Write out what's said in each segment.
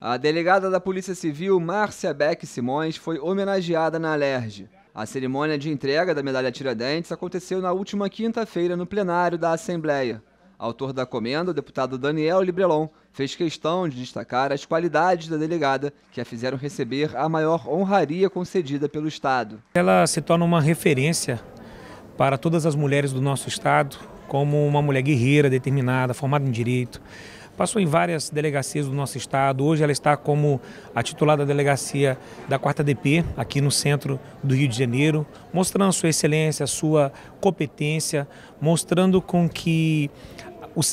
A delegada da Polícia Civil, Márcia Beck Simões, foi homenageada na Alerj. A cerimônia de entrega da medalha Tiradentes aconteceu na última quinta-feira no plenário da Assembleia. Autor da comenda, o deputado Daniel Librelon, fez questão de destacar as qualidades da delegada que a fizeram receber a maior honraria concedida pelo Estado. Ela se torna uma referência para todas as mulheres do nosso Estado, como uma mulher guerreira, determinada, formada em direito. Passou em várias delegacias do nosso estado. Hoje ela está como a titular da delegacia da 4 DP, aqui no centro do Rio de Janeiro, mostrando sua excelência, sua competência, mostrando com que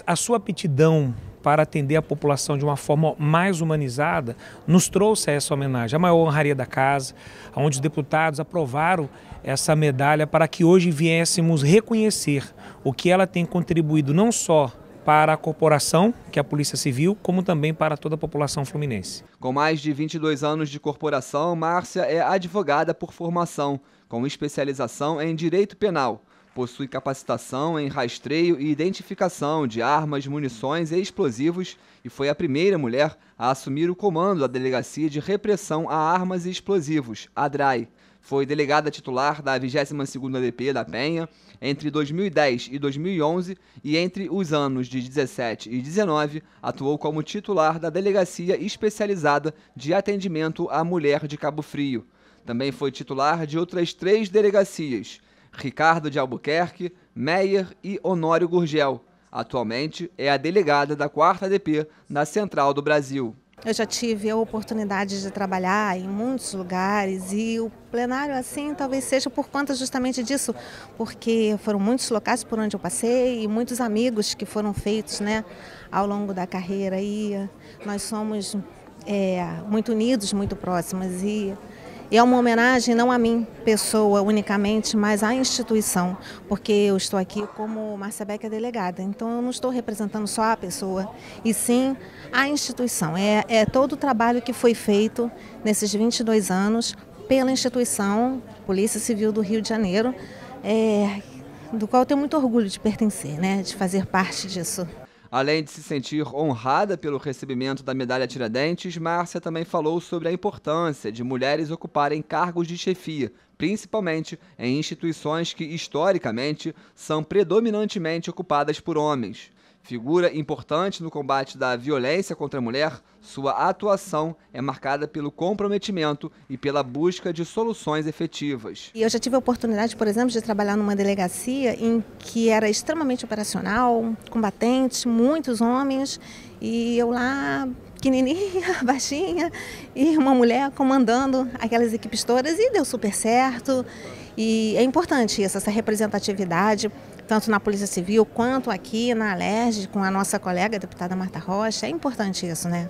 a sua aptidão para atender a população de uma forma mais humanizada, nos trouxe essa homenagem, a maior honraria da casa, onde os deputados aprovaram essa medalha para que hoje viéssemos reconhecer o que ela tem contribuído não só para a corporação, que é a Polícia Civil, como também para toda a população fluminense. Com mais de 22 anos de corporação, Márcia é advogada por formação, com especialização em direito penal possui capacitação em rastreio e identificação de armas, munições e explosivos e foi a primeira mulher a assumir o comando da Delegacia de Repressão a Armas e Explosivos, a DRAI. Foi delegada titular da 22ª DP da Penha entre 2010 e 2011 e entre os anos de 17 e 19 atuou como titular da Delegacia Especializada de Atendimento à Mulher de Cabo Frio. Também foi titular de outras três delegacias – Ricardo de Albuquerque, Meyer e Honório Gurgel. Atualmente é a delegada da 4 DP na Central do Brasil. Eu já tive a oportunidade de trabalhar em muitos lugares e o plenário assim talvez seja por conta justamente disso, porque foram muitos locais por onde eu passei e muitos amigos que foram feitos, né, ao longo da carreira e nós somos é, muito unidos, muito próximos e e é uma homenagem não a mim, pessoa unicamente, mas à instituição, porque eu estou aqui como Marcebeca é delegada, então eu não estou representando só a pessoa, e sim a instituição. É, é todo o trabalho que foi feito nesses 22 anos pela instituição Polícia Civil do Rio de Janeiro, é, do qual eu tenho muito orgulho de pertencer, né, de fazer parte disso. Além de se sentir honrada pelo recebimento da medalha Tiradentes, Márcia também falou sobre a importância de mulheres ocuparem cargos de chefia, principalmente em instituições que historicamente são predominantemente ocupadas por homens. Figura importante no combate da violência contra a mulher, sua atuação é marcada pelo comprometimento e pela busca de soluções efetivas. Eu já tive a oportunidade, por exemplo, de trabalhar numa delegacia em que era extremamente operacional, combatente, muitos homens, e eu lá pequenininha, baixinha, e uma mulher comandando aquelas equipes todas e deu super certo. E é importante isso, essa representatividade tanto na Polícia Civil quanto aqui na Alerj, com a nossa colega a deputada Marta Rocha. É importante isso, né?